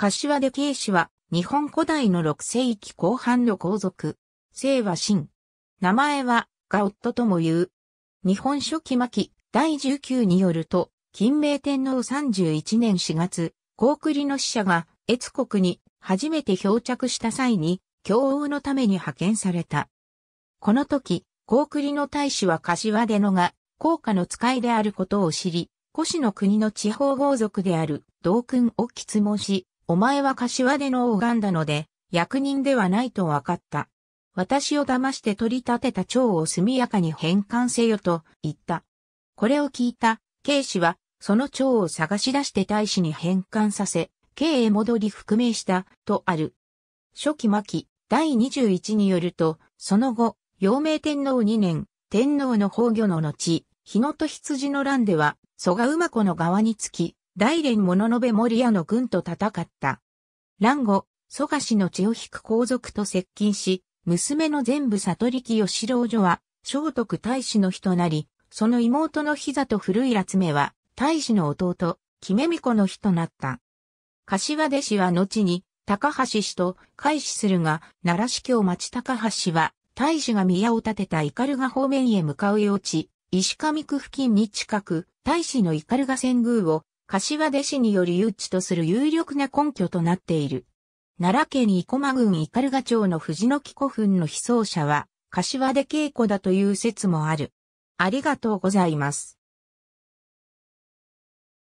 柏で慶氏は、日本古代の6世紀後半の皇族。姓は新。名前は、が夫とも言う。日本書紀末期、第19によると、金明天皇31年4月、高栗の使者が、越国に初めて漂着した際に、共王のために派遣された。この時、高栗の大使は柏出野が、高家の使いであることを知り、古市の国の地方豪族である、道君を質問し、お前は柏での拝んだので、役人ではないと分かった。私を騙して取り立てた蝶を速やかに返還せよと言った。これを聞いた、慶氏は、その蝶を探し出して大使に返還させ、慶へ戻り復命した、とある。初期末期、第21によると、その後、陽明天皇2年、天皇の崩御の後、日野と羊の乱では、蘇我馬子の側につき、大連物のべ森屋の軍と戦った。乱後、蘇我氏の血を引く皇族と接近し、娘の全部悟り清志郎女は、聖徳太子の日となり、その妹の膝と古い集めは、太子の弟、キ美子の日となった。柏弟子は後に、高橋氏と開始するが、奈良市教町高橋氏は、大使が宮を建てたるが方面へ向かう用地、石上区付近に近く、大使のるが仙宮を柏弟子により誘致とする有力な根拠となっている。奈良県生駒郡斑鳩町の藤の木古墳の被葬者は、柏出稽古だという説もある。ありがとうございます。